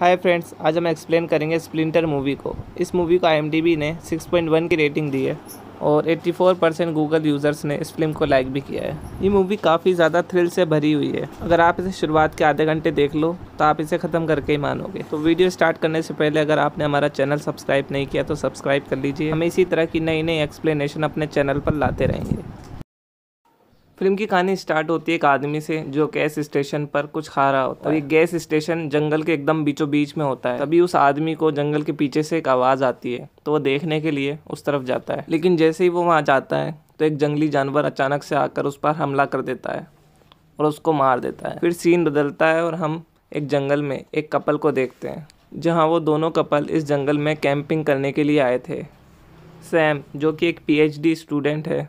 Hi friends आज हम explain करेंगे स्प्लिंटर मूवी को इस मूवी को आईएमडीबी ने 6.1 की रेटिंग दी है और 84 परसेंट गूगल यूज़र्स ने इस फिल्म को लाइक भी किया है ये मूवी काफ़ी ज़्यादा थ्रिल से भरी हुई है अगर आप इसे शुरुआत के आधे घंटे देख लो तो आप इसे ख़त्म करके ही मानोगे तो वीडियो स्टार्ट करने से पहले अगर आपने हमारा चैनल सब्सक्राइब नहीं किया तो सब्सक्राइब कर लीजिए हम इसी तरह की नई नई एक्सप्लेनेशन अपने चैनल पर लाते रहेंगे फिल्म की कहानी स्टार्ट होती है एक आदमी से जो गैस स्टेशन पर कुछ खा रहा होता है और ये हाँ। गैस स्टेशन जंगल के एकदम बीचों बीच में होता है तभी उस आदमी को जंगल के पीछे से एक आवाज़ आती है तो वो देखने के लिए उस तरफ जाता है लेकिन जैसे ही वो वहाँ जाता है तो एक जंगली जानवर अचानक से आकर उस पर हमला कर देता है और उसको मार देता है फिर सीन बदलता है और हम एक जंगल में एक कपल को देखते हैं जहाँ वो दोनों कपल इस जंगल में कैंपिंग करने के लिए आए थे सैम जो कि एक पीएचडी स्टूडेंट है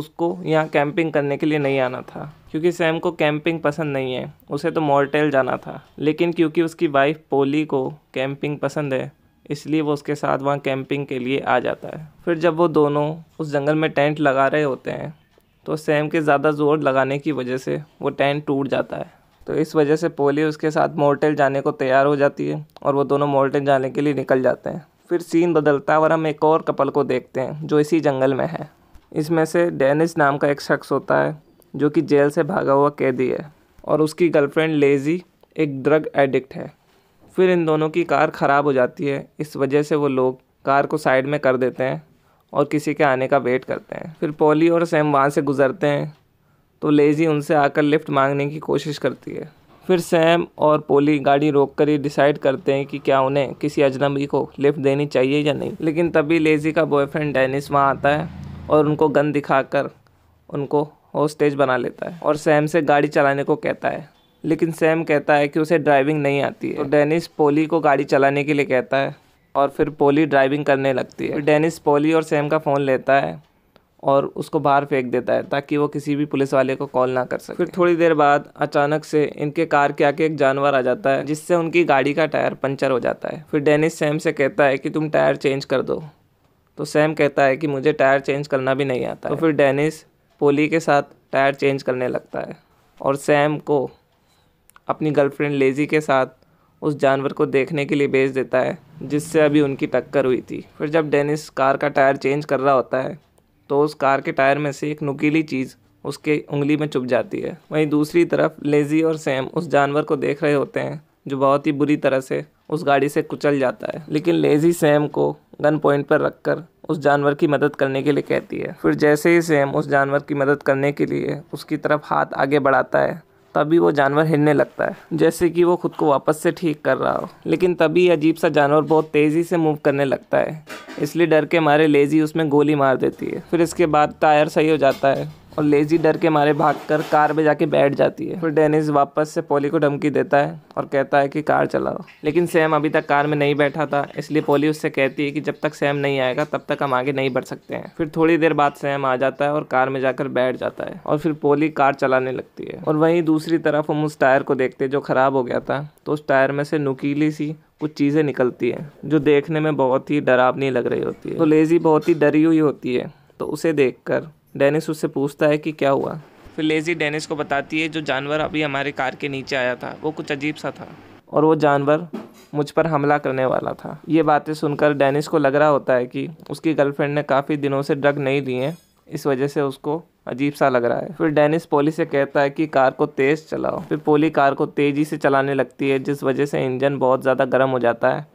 उसको यहाँ कैंपिंग करने के लिए नहीं आना था क्योंकि सैम को कैंपिंग पसंद नहीं है उसे तो मॉर्टेल जाना था लेकिन क्योंकि उसकी वाइफ पोली को कैंपिंग पसंद है इसलिए वो उसके साथ वहाँ कैंपिंग के लिए आ जाता है फिर जब वो दोनों उस जंगल में टेंट लगा रहे होते हैं तो सैम के ज़्यादा ज़ोर लगाने की वजह से वो टेंट टूट जाता है तो इस वजह से पोली उसके साथ मोर्टेल जाने को तैयार हो जाती है और वो दोनों मोर्टेल जाने के लिए निकल जाते हैं फिर सीन बदलता है और हम एक और कपल को देखते हैं जो इसी जंगल में है इसमें से डेनिस नाम का एक शख्स होता है जो कि जेल से भागा हुआ कैदी है और उसकी गर्लफ्रेंड लेज़ी एक ड्रग एडिक्ट है फिर इन दोनों की कार ख़राब हो जाती है इस वजह से वो लोग कार को साइड में कर देते हैं और किसी के आने का वेट करते हैं फिर पॉली और सैम वहाँ से गुजरते हैं तो लेज़ी उनसे आकर लिफ्ट मांगने की कोशिश करती है फिर सैम और पोली गाड़ी रोक कर ही डिसाइड करते हैं कि क्या उन्हें किसी अजनबी को लिफ्ट देनी चाहिए या नहीं लेकिन तभी लेज़ी का बॉयफ्रेंड डेनिस वहाँ आता है और उनको गन दिखाकर उनको होस्टेज बना लेता है और सैम से गाड़ी चलाने को कहता है लेकिन सैम कहता है कि उसे ड्राइविंग नहीं आती है तो डेनिस पोली को गाड़ी चलाने के लिए कहता है और फिर पोली ड्राइविंग करने लगती है डेनिस पोली और सैम का फ़ोन लेता है और उसको बाहर फेंक देता है ताकि वो किसी भी पुलिस वाले को कॉल ना कर सके फिर थोड़ी देर बाद अचानक से इनके कार के आगे एक जानवर आ जाता है जिससे उनकी गाड़ी का टायर पंचर हो जाता है फिर डेनिस सैम से कहता है कि तुम टायर चेंज कर दो तो सैम कहता है कि मुझे टायर चेंज करना भी नहीं आता तो फिर डेनिस पोली के साथ टायर चेंज करने लगता है और सैम को अपनी गर्लफ्रेंड लेजी के साथ उस जानवर को देखने के लिए भेज देता है जिससे अभी उनकी टक्कर हुई थी फिर जब डेनिस कार का टायर चेंज कर रहा होता है तो उस कार के टायर में से एक नुकीली चीज़ उसके उंगली में चुप जाती है वहीं दूसरी तरफ लेजी और सैम उस जानवर को देख रहे होते हैं जो बहुत ही बुरी तरह से उस गाड़ी से कुचल जाता है लेकिन लेजी सैम को गन पॉइंट पर रखकर उस जानवर की मदद करने के लिए कहती है फिर जैसे ही सेम उस जानवर की मदद करने के लिए उसकी तरफ हाथ आगे बढ़ाता है तभी वो जानवर हिलने लगता है जैसे कि वो खुद को वापस से ठीक कर रहा हो लेकिन तभी अजीब सा जानवर बहुत तेज़ी से मूव करने लगता है इसलिए डर के मारे लेजी उसमें गोली मार देती है फिर इसके बाद टायर सही हो जाता है और लेजी डर के मारे भागकर कार में जाके बैठ जाती है फिर डेनिस वापस से पोली को धमकी देता है और कहता है कि कार चलाओ लेकिन सैम अभी तक कार में नहीं बैठा था इसलिए पोली उससे कहती है कि जब तक सैम नहीं आएगा तब तक हम आगे नहीं बढ़ सकते हैं फिर थोड़ी देर बाद सैम आ जाता है और कार में जाकर बैठ जाता है और फिर पोली कार चलाने लगती है और वहीं दूसरी तरफ हम उस टायर को देखते जो ख़राब हो गया था तो उस टायर में से नुकीली सी कुछ चीज़ें निकलती हैं जो देखने में बहुत ही डरावनी लग रही होती है तो लेजी बहुत ही डरी हुई होती है तो उसे देखकर डेनिस उससे पूछता है कि क्या हुआ फिर लेजी डेनिस को बताती है जो जानवर अभी हमारे कार के नीचे आया था वो कुछ अजीब सा था और वो जानवर मुझ पर हमला करने वाला था ये बातें सुनकर डेनिस को लग रहा होता है कि उसकी गर्लफ्रेंड ने काफ़ी दिनों से ड्रग नहीं दिए इस वजह से उसको अजीब सा लग रहा है फिर डेनिस पोली से कहता है कि कार को तेज़ चलाओ फिर पोली कार को तेज़ी से चलाने लगती है जिस वजह से इंजन बहुत ज़्यादा गर्म हो जाता है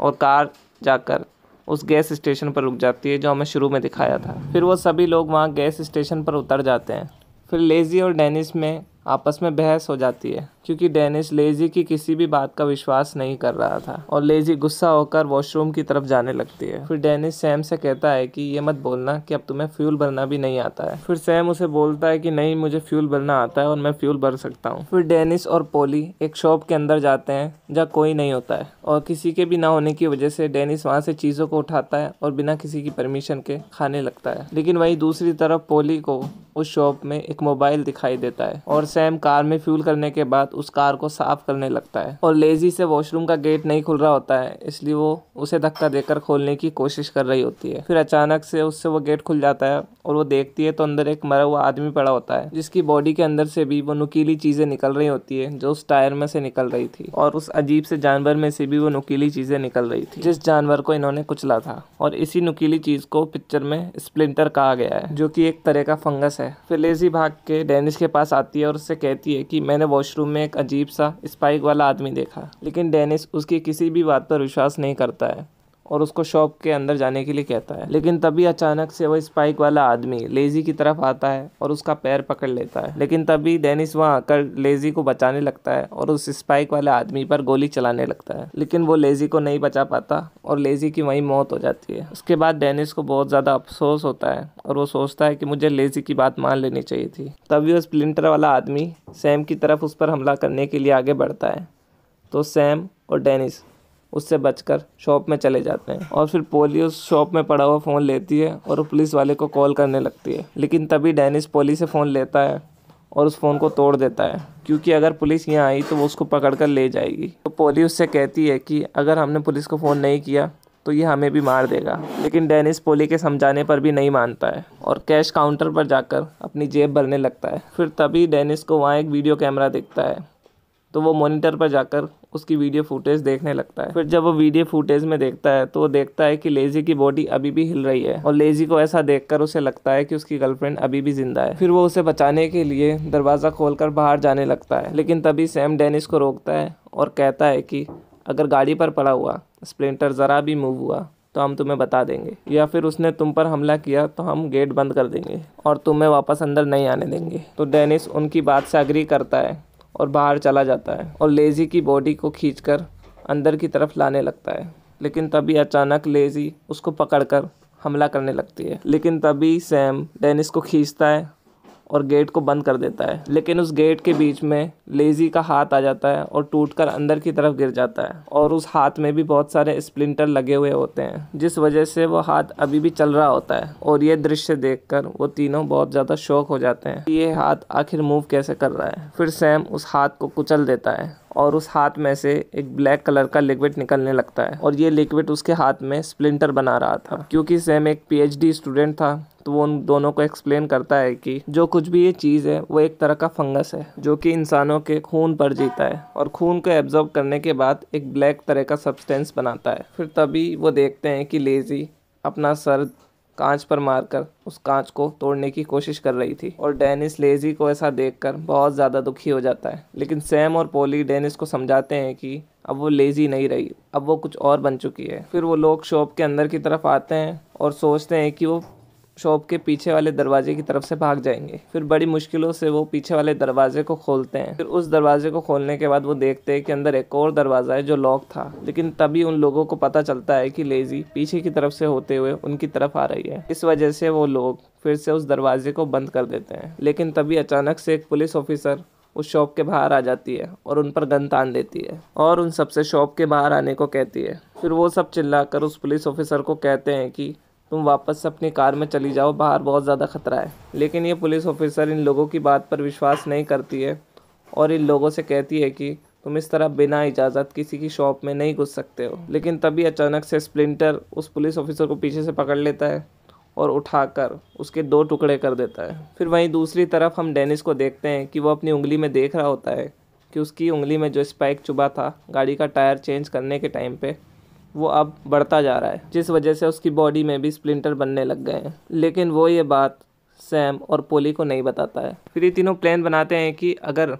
और कार जाकर उस गैस स्टेशन पर रुक जाती है जो हमें शुरू में दिखाया था फिर वो सभी लोग वहाँ गैस स्टेशन पर उतर जाते हैं फिर लेजी और डेनिस में आपस में बहस हो जाती है क्योंकि डेनिस लेजी की किसी भी बात का विश्वास नहीं कर रहा था और लेजी गुस्सा होकर वॉशरूम की तरफ जाने लगती है फिर डेनिस सैम से कहता है कि ये मत बोलना कि अब तुम्हें फ्यूल भरना भी नहीं आता है फिर सैम उसे बोलता है कि नहीं मुझे फ्यूल भरना आता है और मैं फ्यूल भर सकता हूँ फिर डेनिस और पोली एक शॉप के अंदर जाते हैं जहाँ कोई नहीं होता है और किसी के भी ना होने की वजह से डेनिस वहाँ से चीज़ों को उठाता है और बिना किसी की परमिशन के खाने लगता है लेकिन वहीं दूसरी तरफ पोली को उस शॉप में एक मोबाइल दिखाई देता है और सैम कार में फ्यूल करने के बाद उस कार को साफ करने लगता है और लेजी से वॉशरूम का गेट नहीं खुल रहा होता है इसलिए वो उसे धक्का देकर खोलने की कोशिश कर रही होती है फिर अचानक से उससे वो गेट खुल जाता है और वो देखती है तो अंदर एक मरा हुआ आदमी पड़ा होता है जिसकी बॉडी के अंदर से भी वो नुकीली चीजें निकल रही होती है जो उस टायर में से निकल रही थी और उस अजीब से जानवर में से भी वो नुकीली चीजें निकल रही थी जिस जानवर को इन्होंने कुचला था और इसी नुकीली चीज को पिक्चर में स्प्लिंटर कहा गया है जो की एक तरह का फंगस है फिर लेजी भाग के डेनिस के पास आती है और उससे कहती है कि मैंने वॉशरूम में एक अजीब सा स्पाइक वाला आदमी देखा लेकिन डेनिस उसकी किसी भी बात पर विश्वास नहीं करता है और उसको शॉप के अंदर जाने के लिए कहता है लेकिन तभी अचानक से वह स्पाइक वाला आदमी लेजी की तरफ आता है और उसका पैर पकड़ लेता है लेकिन तभी डेनिस वहाँ आकर लेजी को बचाने लगता है और उस स्पाइक वाले आदमी पर गोली चलाने लगता है लेकिन वो लेजी को नहीं बचा पाता और लेजी की वहीं मौत हो जाती है उसके बाद डेनिस को बहुत ज़्यादा अफसोस होता है और वो सोचता है कि मुझे लेजी की बात मान लेनी चाहिए थी तभी वो स्प्लिंटर वाला आदमी सैम की तरफ उस पर हमला करने के लिए आगे बढ़ता है तो सैम और डेनिस उससे बचकर शॉप में चले जाते हैं और फिर पोली उस शॉप में पड़ा हुआ फ़ोन लेती है और पुलिस वाले को कॉल करने लगती है लेकिन तभी डेनिस पोली से फ़ोन लेता है और उस फ़ोन को तोड़ देता है क्योंकि अगर पुलिस यहाँ आई तो वो उसको पकड़ कर ले जाएगी तो पोली उससे कहती है कि अगर हमने पुलिस को फ़ोन नहीं किया तो ये हमें भी मार देगा लेकिन डेनिस पोली के समझाने पर भी नहीं मानता है और कैश काउंटर पर जाकर अपनी जेब भरने लगता है फिर तभी डेनिस को वहाँ एक वीडियो कैमरा दिखता है तो वो मॉनिटर पर जाकर उसकी वीडियो फुटेज देखने लगता है फिर जब वो वीडियो फुटेज में देखता है तो वो देखता है कि लेजी की बॉडी अभी भी हिल रही है और लेजी को ऐसा देखकर उसे लगता है कि उसकी गर्लफ्रेंड अभी भी जिंदा है फिर वो उसे बचाने के लिए दरवाज़ा खोलकर बाहर जाने लगता है लेकिन तभी सैम डेनिस को रोकता है और कहता है कि अगर गाड़ी पर पड़ा हुआ स्प्लेंटर ज़रा भी मूव हुआ तो हम तुम्हें बता देंगे या फिर उसने तुम पर हमला किया तो हम गेट बंद कर देंगे और तुम्हें वापस अंदर नहीं आने देंगे तो डेनिस उनकी बात से अग्री करता है और बाहर चला जाता है और लेज़ी की बॉडी को खींचकर अंदर की तरफ लाने लगता है लेकिन तभी अचानक लेज़ी उसको पकड़कर हमला करने लगती है लेकिन तभी सैम डेनिस को खींचता है और गेट को बंद कर देता है लेकिन उस गेट के बीच में लेज़ी का हाथ आ जाता है और टूटकर अंदर की तरफ गिर जाता है और उस हाथ में भी बहुत सारे स्प्लिंटर लगे हुए होते हैं जिस वजह से वो हाथ अभी भी चल रहा होता है और ये दृश्य कर वो तीनों बहुत ज़्यादा शौक हो जाते हैं ये हाथ आखिर मूव कैसे कर रहा है फिर सैम उस हाथ को कुचल देता है और उस हाथ में से एक ब्लैक कलर का लिक्विड निकलने लगता है और ये लिक्विड उसके हाथ में स्प्लिंटर बना रहा था क्योंकि सैम एक पीएचडी स्टूडेंट था तो वो उन दोनों को एक्सप्लेन करता है कि जो कुछ भी ये चीज़ है वो एक तरह का फंगस है जो कि इंसानों के खून पर जीता है और खून को एब्जॉर्ब करने के बाद एक ब्लैक तरह का सब्सटेंस बनाता है फिर तभी वो देखते हैं कि लेज़ी अपना सर कांच पर मारकर उस कांच को तोड़ने की कोशिश कर रही थी और डेनिस लेजी को ऐसा देखकर बहुत ज़्यादा दुखी हो जाता है लेकिन सैम और पोली डेनिस को समझाते हैं कि अब वो लेजी नहीं रही अब वो कुछ और बन चुकी है फिर वो लोग शॉप के अंदर की तरफ आते हैं और सोचते हैं कि वो शॉप के पीछे वाले दरवाजे की तरफ से भाग जाएंगे फिर बड़ी मुश्किलों से वो पीछे वाले दरवाजे को खोलते हैं फिर उस दरवाजे को खोलने के बाद वो देखते हैं कि अंदर एक और दरवाज़ा है जो लॉक था लेकिन तभी उन लोगों को पता चलता है कि लेजी पीछे की तरफ से होते हुए उनकी तरफ आ रही है इस वजह से वो लोग फिर से उस दरवाजे को बंद कर देते हैं लेकिन तभी अचानक से एक पुलिस ऑफिसर उस शॉप के बाहर आ जाती है और उन पर गन तान देती है और उन सबसे शॉप के बाहर आने को कहती है फिर वो सब चिल्लाकर उस पुलिस ऑफिसर को कहते हैं कि तुम वापस अपनी कार में चली जाओ बाहर बहुत ज़्यादा खतरा है लेकिन ये पुलिस ऑफिसर इन लोगों की बात पर विश्वास नहीं करती है और इन लोगों से कहती है कि तुम इस तरह बिना इजाज़त किसी की शॉप में नहीं घुस सकते हो लेकिन तभी अचानक से स्प्लिंटर उस पुलिस ऑफिसर को पीछे से पकड़ लेता है और उठाकर उसके दो टुकड़े कर देता है फिर वहीं दूसरी तरफ हम डेनिस को देखते हैं कि वो अपनी उंगली में देख रहा होता है कि उसकी उंगली में जो स्पाइक चुबा था गाड़ी का टायर चेंज करने के टाइम पे वो अब बढ़ता जा रहा है जिस वजह से उसकी बॉडी में भी स्प्लिंटर बनने लग गए हैं लेकिन वो ये बात सैम और पोली को नहीं बताता है फिर ये तीनों प्लान बनाते हैं कि अगर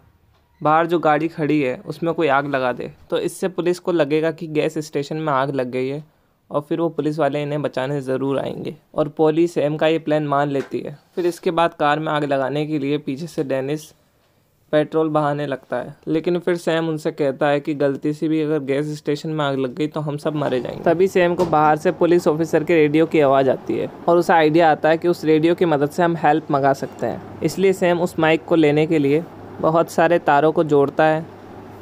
बाहर जो गाड़ी खड़ी है उसमें कोई आग लगा दे तो इससे पुलिस को लगेगा कि गैस स्टेशन में आग लग गई है और फिर वो पुलिस वाले इन्हें बचाने ज़रूर आएंगे और पोली सैम का ये प्लान मान लेती है फिर इसके बाद कार में आग लगाने के लिए पीछे से डेनिस पेट्रोल बहाने लगता है लेकिन फिर सैम उनसे कहता है कि गलती से भी अगर गैस स्टेशन में आग लग गई तो हम सब मारे जाएंगे तभी सैम को बाहर से पुलिस ऑफिसर के रेडियो की आवाज़ आती है और उसे आइडिया आता है कि उस रेडियो की मदद से हम हेल्प मंगा सकते हैं इसलिए सैम उस माइक को लेने के लिए बहुत सारे तारों को जोड़ता है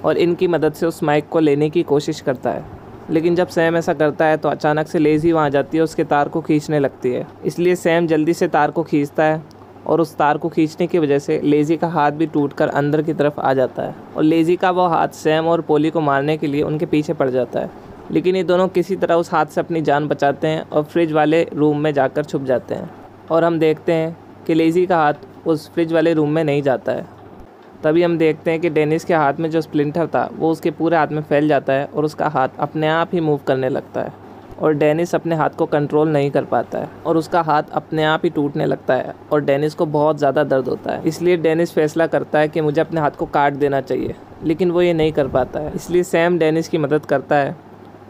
और इनकी मदद से उस माइक को लेने की कोशिश करता है लेकिन जब सैम ऐसा करता है तो अचानक से लेज़ी वहाँ जाती है उसके तार को खींचने लगती है इसलिए सैम जल्दी से तार को खींचता है और उस तार को खींचने की वजह से लेजी का हाथ भी टूटकर अंदर की तरफ आ जाता है और लेजी का वो हाथ सैम और पोली को मारने के लिए उनके पीछे पड़ जाता है लेकिन ये दोनों किसी तरह उस हाथ से अपनी जान बचाते हैं और फ्रिज वाले रूम में जाकर छुप जाते हैं और हम देखते हैं कि लेजी का हाथ उस फ्रिज वाले रूम में नहीं जाता है तभी हम देखते हैं कि डेनिस के हाथ में जो स्प्लिंटर था वो उसके पूरे हाथ में फैल जाता है और उसका हाथ अपने आप ही मूव करने लगता है और डेनिस अपने हाथ को कंट्रोल नहीं कर पाता है और उसका हाथ अपने आप ही टूटने लगता है और डेनिस को बहुत ज़्यादा दर्द होता है इसलिए डेनिस फैसला करता है कि मुझे अपने हाथ को काट देना चाहिए लेकिन वो ये नहीं कर पाता है इसलिए सैम डेनिस की मदद करता है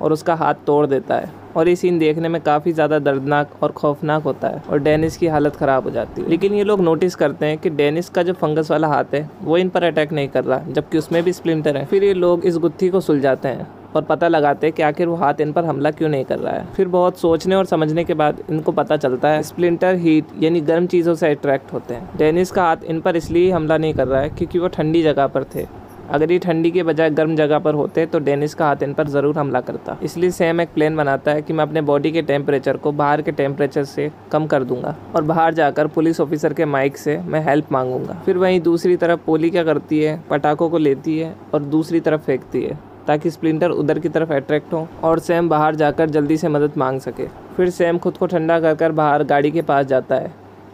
और उसका हाथ तोड़ देता है और ये सीन देखने में काफ़ी ज़्यादा दर्दनाक और खौफनाक होता है और डेनिस की हालत ख़राब हो जाती है लेकिन ये लोग नोटिस करते हैं कि डेनिस का जो फंगस वाला हाथ है वो इन पर अटैक नहीं कर रहा जबकि उसमें भी स्प्लिंटर है फिर ये लोग इस गुत्थी को सुलझाते हैं और पता लगाते कि आखिर वो हाथ इन पर हमला क्यों नहीं कर रहा है फिर बहुत सोचने और समझने के बाद इनको पता चलता है स्प्लिंटर हीट यानी गर्म चीज़ों से अट्रैक्ट होते हैं डेनिस का हाथ इन पर इसलिए हमला नहीं कर रहा है क्योंकि वो ठंडी जगह पर थे अगर ये ठंडी के बजाय गर्म जगह पर होते तो डेनिस का हाथ इन पर ज़रूर हमला करता इसलिए सेम एक प्लान बनाता है कि मैं अपने बॉडी के टेम्परेचर को बाहर के टेम्परेचर से कम कर दूंगा और बाहर जाकर पुलिस ऑफिसर के माइक से मैं हेल्प मांगूंगा फिर वहीं दूसरी तरफ पोली क्या करती है पटाखों को लेती है और दूसरी तरफ फेंकती है ताकि स्प्लिंटर उधर की तरफ अट्रैक्ट हो और सैम बाहर जाकर जल्दी से मदद मांग सके फिर सैम खुद को ठंडा कर कर बाहर गाड़ी के पास जाता है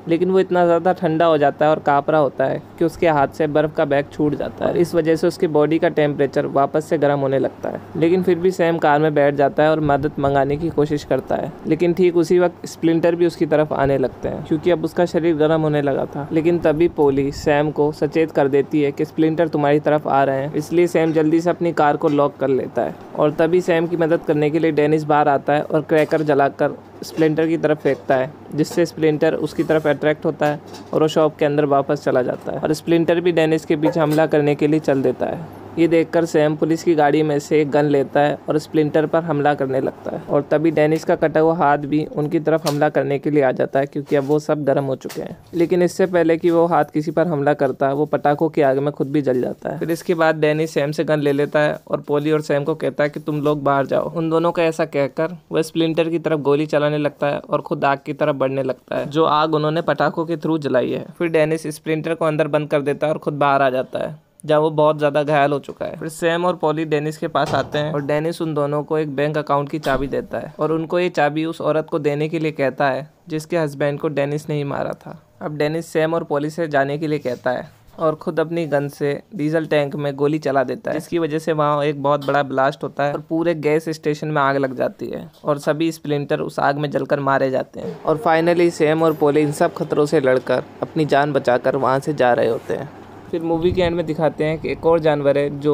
लेकिन वो इतना ज़्यादा ठंडा हो जाता है और कापरा होता है कि उसके हाथ से बर्फ़ का बैग छूट जाता है इस वजह से उसकी बॉडी का टेम्परेचर वापस से गर्म होने लगता है लेकिन फिर भी सैम कार में बैठ जाता है और मदद मंगाने की कोशिश करता है लेकिन ठीक उसी वक्त स्प्लिंटर भी उसकी तरफ आने लगते हैं क्योंकि अब उसका शरीर गर्म होने लगा था लेकिन तभी पोली सैम को सचेत कर देती है कि स्प्लिंटर तुम्हारी तरफ आ रहे हैं इसलिए सैम जल्दी से अपनी कार को लॉक कर लेता है और तभी सैम की मदद करने के लिए डेनिस बाहर आता है और क्रैकर जलाकर स्प्लिंटर की तरफ फेंकता है जिससे स्प्लिंटर उसकी तरफ अट्रैक्ट होता है और वो शॉप के अंदर वापस चला जाता है और स्प्लिंटर भी डेनिस के बीच हमला करने के लिए चल देता है ये देखकर सैम पुलिस की गाड़ी में से एक गन लेता है और स्प्लिंटर पर हमला करने लगता है और तभी डेनिस का कटा हुआ हाथ भी उनकी तरफ हमला करने के लिए आ जाता है क्योंकि अब वो सब गर्म हो चुके हैं लेकिन इससे पहले कि वो हाथ किसी पर हमला करता है वो पटाखों की आग में खुद भी जल जाता है फिर इसके बाद डैनिस सैम से गन ले लेता है और पोली और सैम को कहता है कि तुम लोग बाहर जाओ उन दोनों का ऐसा कहकर वह स्प्लिंटर की तरफ गोली चलाने लगता है और खुद आग की तरफ बढ़ने लगता है जो आग उन्होंने पटाखों के थ्रू जलाई है फिर डेनिस स्प्लिंटर को अंदर बंद कर देता है और खुद बाहर आ जाता है जहाँ वो बहुत ज़्यादा घायल हो चुका है फिर सैम और पॉली डेनिस के पास आते हैं और डेनिस उन दोनों को एक बैंक अकाउंट की चाबी देता है और उनको ये चाबी उस औरत को देने के लिए कहता है जिसके हस्बैंड को डेनिस ने ही मारा था अब डेनिस सैम और पॉली से जाने के लिए कहता है और खुद अपनी गन से डीजल टैंक में गोली चला देता है इसकी वजह से वहाँ एक बहुत बड़ा ब्लास्ट होता है और पूरे गैस स्टेशन में आग लग जाती है और सभी स्प्लिंटर उस आग में जलकर मारे जाते हैं और फाइनली सेम और पोली इन सब खतरों से लड़कर अपनी जान बचाकर वहाँ से जा रहे होते हैं फिर मूवी के एंड में दिखाते हैं कि एक और जानवर है जो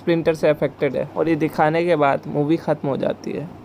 स्प्रिंटर से अफेक्टेड है और ये दिखाने के बाद मूवी ख़त्म हो जाती है